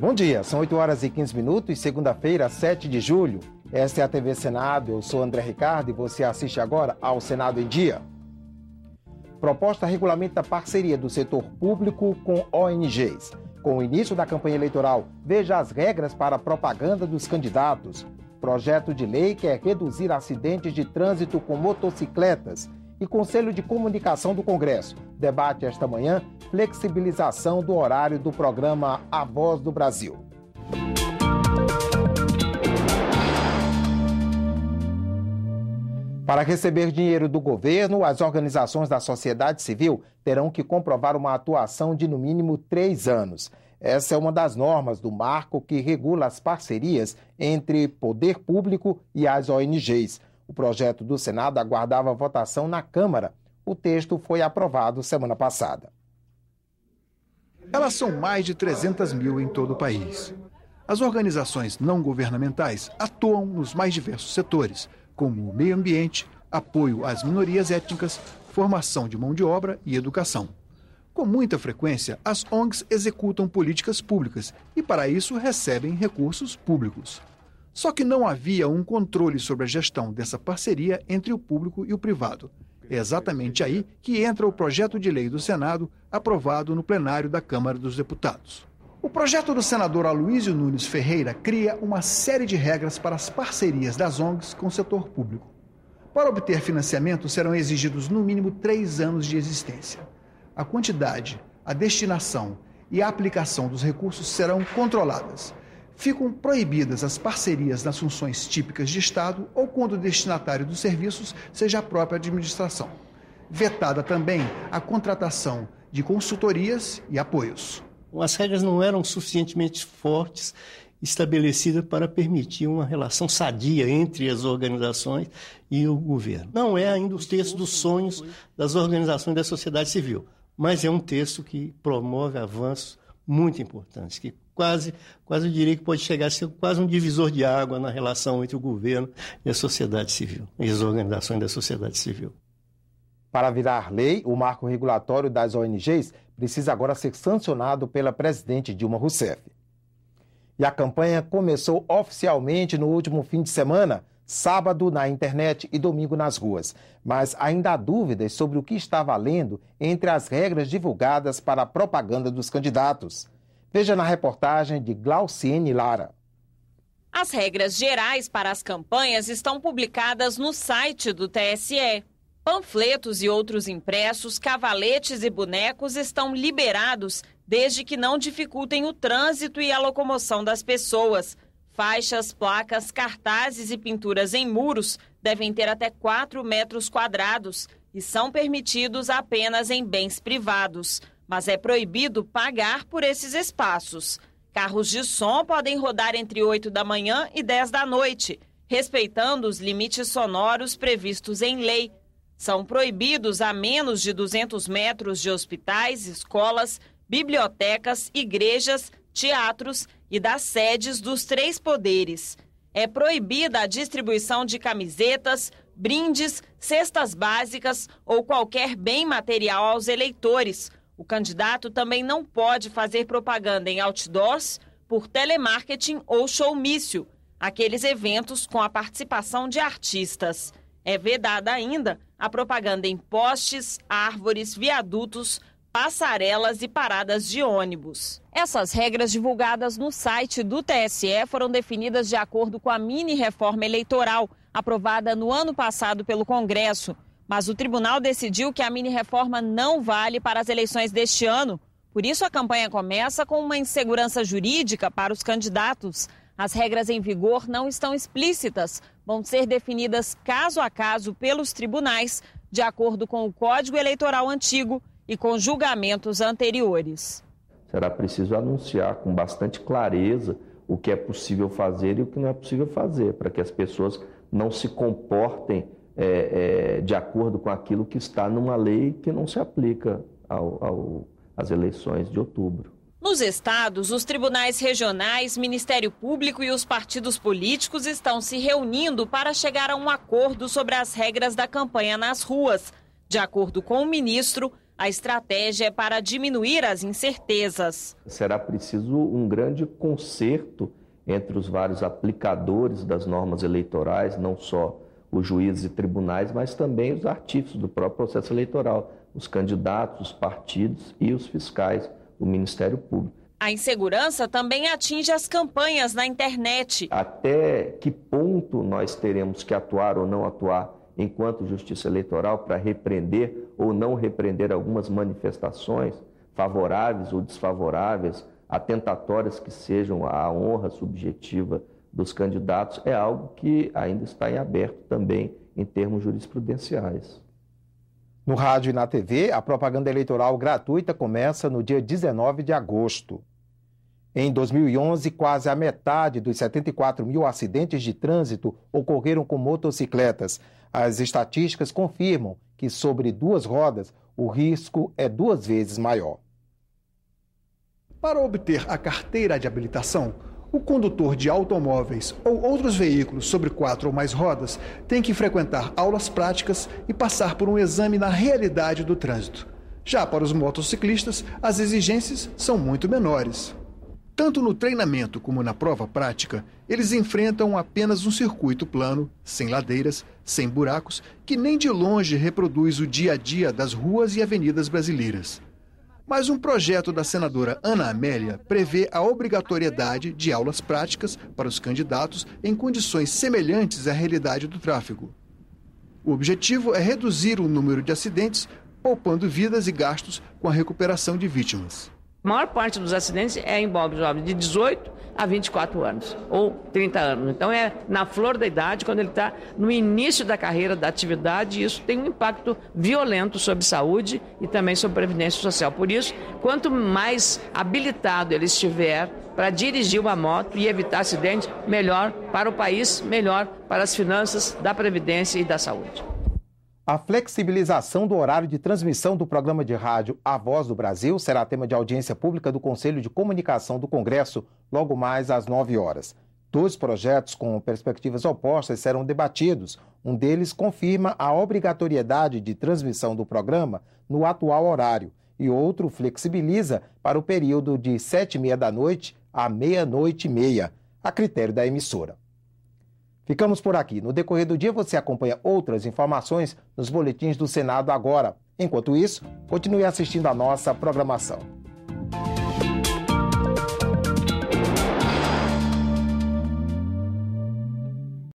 Bom dia, são 8 horas e 15 minutos, segunda-feira, 7 de julho. Esta é a TV Senado, eu sou André Ricardo e você assiste agora ao Senado em Dia. Proposta regulamenta a parceria do setor público com ONGs. Com o início da campanha eleitoral, veja as regras para a propaganda dos candidatos. Projeto de lei quer reduzir acidentes de trânsito com motocicletas e Conselho de Comunicação do Congresso debate esta manhã flexibilização do horário do programa A Voz do Brasil. Para receber dinheiro do governo, as organizações da sociedade civil terão que comprovar uma atuação de no mínimo três anos. Essa é uma das normas do marco que regula as parcerias entre poder público e as ONGs. O projeto do Senado aguardava votação na Câmara. O texto foi aprovado semana passada. Elas são mais de 300 mil em todo o país. As organizações não governamentais atuam nos mais diversos setores, como meio ambiente, apoio às minorias étnicas, formação de mão de obra e educação. Com muita frequência, as ONGs executam políticas públicas e, para isso, recebem recursos públicos. Só que não havia um controle sobre a gestão dessa parceria entre o público e o privado. É exatamente aí que entra o projeto de lei do Senado, aprovado no plenário da Câmara dos Deputados. O projeto do senador Aloysio Nunes Ferreira cria uma série de regras para as parcerias das ONGs com o setor público. Para obter financiamento, serão exigidos no mínimo três anos de existência. A quantidade, a destinação e a aplicação dos recursos serão controladas ficam proibidas as parcerias nas funções típicas de Estado ou quando o destinatário dos serviços seja a própria administração. Vetada também a contratação de consultorias e apoios. As regras não eram suficientemente fortes estabelecidas para permitir uma relação sadia entre as organizações e o governo. Não é ainda o texto dos sonhos das organizações da sociedade civil, mas é um texto que promove avanços muito importantes, que quase, quase eu diria que pode chegar a ser quase um divisor de água na relação entre o governo e a sociedade civil, e as organizações da sociedade civil. Para virar lei, o marco regulatório das ONGs precisa agora ser sancionado pela presidente Dilma Rousseff. E a campanha começou oficialmente no último fim de semana, sábado na internet e domingo nas ruas. Mas ainda há dúvidas sobre o que está valendo entre as regras divulgadas para a propaganda dos candidatos. Veja na reportagem de Glauciene Lara. As regras gerais para as campanhas estão publicadas no site do TSE. Panfletos e outros impressos, cavaletes e bonecos estão liberados desde que não dificultem o trânsito e a locomoção das pessoas. Faixas, placas, cartazes e pinturas em muros devem ter até 4 metros quadrados e são permitidos apenas em bens privados mas é proibido pagar por esses espaços. Carros de som podem rodar entre 8 da manhã e 10 da noite, respeitando os limites sonoros previstos em lei. São proibidos a menos de 200 metros de hospitais, escolas, bibliotecas, igrejas, teatros e das sedes dos três poderes. É proibida a distribuição de camisetas, brindes, cestas básicas ou qualquer bem material aos eleitores o candidato também não pode fazer propaganda em outdoors, por telemarketing ou showmício, aqueles eventos com a participação de artistas. É vedada ainda a propaganda em postes, árvores, viadutos, passarelas e paradas de ônibus. Essas regras divulgadas no site do TSE foram definidas de acordo com a mini reforma eleitoral aprovada no ano passado pelo Congresso. Mas o tribunal decidiu que a mini-reforma não vale para as eleições deste ano. Por isso, a campanha começa com uma insegurança jurídica para os candidatos. As regras em vigor não estão explícitas, vão ser definidas caso a caso pelos tribunais, de acordo com o Código Eleitoral antigo e com julgamentos anteriores. Será preciso anunciar com bastante clareza o que é possível fazer e o que não é possível fazer, para que as pessoas não se comportem é, é, de acordo com aquilo que está numa lei que não se aplica às eleições de outubro. Nos estados, os tribunais regionais, Ministério Público e os partidos políticos estão se reunindo para chegar a um acordo sobre as regras da campanha nas ruas. De acordo com o ministro, a estratégia é para diminuir as incertezas. Será preciso um grande conserto entre os vários aplicadores das normas eleitorais, não só os juízes e tribunais, mas também os artífices do próprio processo eleitoral, os candidatos, os partidos e os fiscais, o Ministério Público. A insegurança também atinge as campanhas na internet. Até que ponto nós teremos que atuar ou não atuar enquanto justiça eleitoral para repreender ou não repreender algumas manifestações favoráveis ou desfavoráveis, atentatórias que sejam à honra subjetiva dos candidatos é algo que ainda está em aberto também em termos jurisprudenciais. No rádio e na TV, a propaganda eleitoral gratuita começa no dia 19 de agosto. Em 2011, quase a metade dos 74 mil acidentes de trânsito ocorreram com motocicletas. As estatísticas confirmam que, sobre duas rodas, o risco é duas vezes maior. Para obter a carteira de habilitação, o condutor de automóveis ou outros veículos sobre quatro ou mais rodas tem que frequentar aulas práticas e passar por um exame na realidade do trânsito. Já para os motociclistas, as exigências são muito menores. Tanto no treinamento como na prova prática, eles enfrentam apenas um circuito plano, sem ladeiras, sem buracos, que nem de longe reproduz o dia a dia das ruas e avenidas brasileiras. Mas um projeto da senadora Ana Amélia prevê a obrigatoriedade de aulas práticas para os candidatos em condições semelhantes à realidade do tráfego. O objetivo é reduzir o número de acidentes, poupando vidas e gastos com a recuperação de vítimas. A maior parte dos acidentes é envolve jovens de 18 a 24 anos ou 30 anos. Então é na flor da idade, quando ele está no início da carreira, da atividade, e isso tem um impacto violento sobre saúde e também sobre previdência social. Por isso, quanto mais habilitado ele estiver para dirigir uma moto e evitar acidentes, melhor para o país, melhor para as finanças da previdência e da saúde. A flexibilização do horário de transmissão do programa de rádio A Voz do Brasil será tema de audiência pública do Conselho de Comunicação do Congresso logo mais às 9 horas. Dois projetos com perspectivas opostas serão debatidos. Um deles confirma a obrigatoriedade de transmissão do programa no atual horário e outro flexibiliza para o período de sete e meia da noite à meia-noite e meia, a critério da emissora. Ficamos por aqui. No decorrer do dia você acompanha outras informações nos boletins do Senado agora. Enquanto isso, continue assistindo a nossa programação.